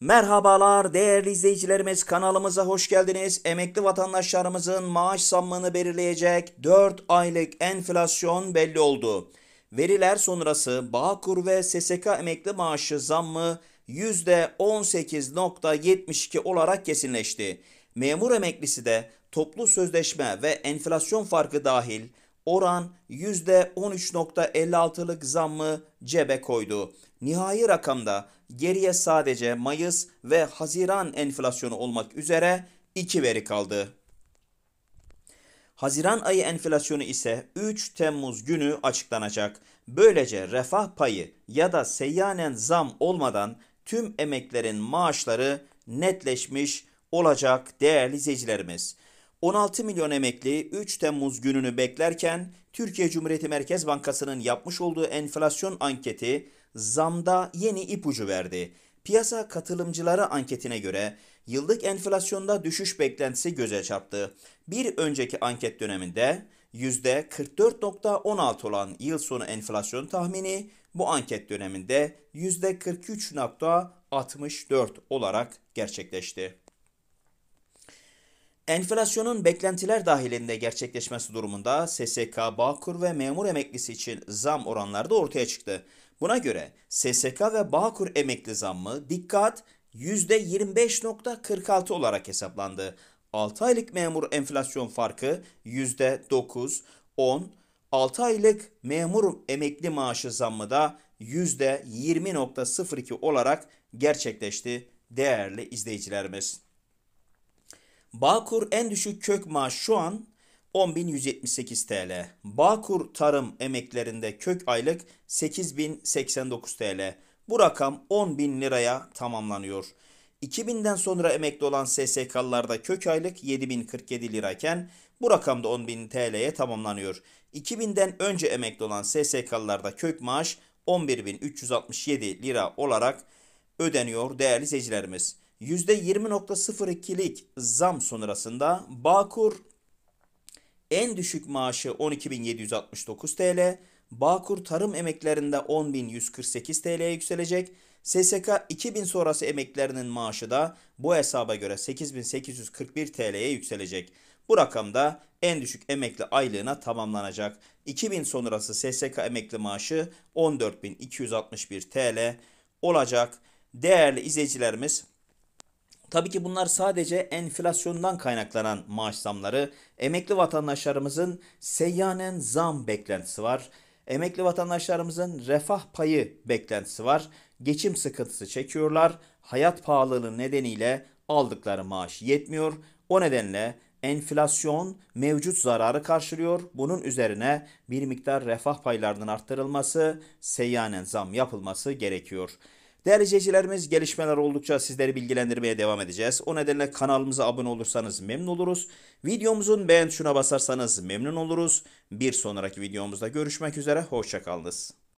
Merhabalar değerli izleyicilerimiz kanalımıza hoş geldiniz. Emekli vatandaşlarımızın maaş zammını belirleyecek 4 aylık enflasyon belli oldu. Veriler sonrası Bağkur ve SSK emekli maaşı zammı %18.72 olarak kesinleşti. Memur emeklisi de toplu sözleşme ve enflasyon farkı dahil oran %13.56'lık zammı cebe koydu. Nihai rakamda geriye sadece Mayıs ve Haziran enflasyonu olmak üzere iki veri kaldı. Haziran ayı enflasyonu ise 3 Temmuz günü açıklanacak. Böylece refah payı ya da seyyanen zam olmadan tüm emeklerin maaşları netleşmiş olacak değerli izleyicilerimiz. 16 milyon emekli 3 Temmuz gününü beklerken Türkiye Cumhuriyeti Merkez Bankası'nın yapmış olduğu enflasyon anketi zamda yeni ipucu verdi. Piyasa katılımcıları anketine göre yıllık enflasyonda düşüş beklentisi göze çarptı. Bir önceki anket döneminde %44.16 olan yıl sonu enflasyon tahmini bu anket döneminde %43.64 olarak gerçekleşti. Enflasyonun beklentiler dahilinde gerçekleşmesi durumunda SSK, Bağkur ve memur emeklisi için zam oranları da ortaya çıktı. Buna göre SSK ve Bağkur emekli zammı dikkat %25.46 olarak hesaplandı. 6 aylık memur enflasyon farkı %9, 10, 6 aylık memur emekli maaşı zammı da %20.02 olarak gerçekleşti değerli izleyicilerimiz. Bağkur en düşük kök maaş şu an 10.178 TL. Bağkur tarım emeklerinde kök aylık 8.089 TL. Bu rakam 10.000 liraya tamamlanıyor. 2000'den sonra emekli olan SSK'lılarda kök aylık 7047 lirayken bu rakam da 10.000 TL'ye tamamlanıyor. 2000'den önce emekli olan SSK'lılarda kök maaş 11.367 lira olarak ödeniyor değerli seyircilerimiz. %20.02'lik zam sonrasında Bağkur en düşük maaşı 12.769 TL, Bağkur tarım emeklerinde 10.148 TL'ye yükselecek. SSK 2000 sonrası emeklerinin maaşı da bu hesaba göre 8.841 TL'ye yükselecek. Bu rakam da en düşük emekli aylığına tamamlanacak. 2000 sonrası SSK emekli maaşı 14.261 TL olacak. Değerli izleyicilerimiz Tabii ki bunlar sadece enflasyondan kaynaklanan maaş zamları. Emekli vatandaşlarımızın seyyanen zam beklentisi var. Emekli vatandaşlarımızın refah payı beklentisi var. Geçim sıkıntısı çekiyorlar. Hayat pahalılığı nedeniyle aldıkları maaş yetmiyor. O nedenle enflasyon mevcut zararı karşılıyor. Bunun üzerine bir miktar refah paylarının arttırılması, seyyanen zam yapılması gerekiyor. Değerli izleyicilerimiz gelişmeler oldukça sizleri bilgilendirmeye devam edeceğiz. O nedenle kanalımıza abone olursanız memnun oluruz. Videomuzun beğen tuşuna basarsanız memnun oluruz. Bir sonraki videomuzda görüşmek üzere. Hoşçakalınız.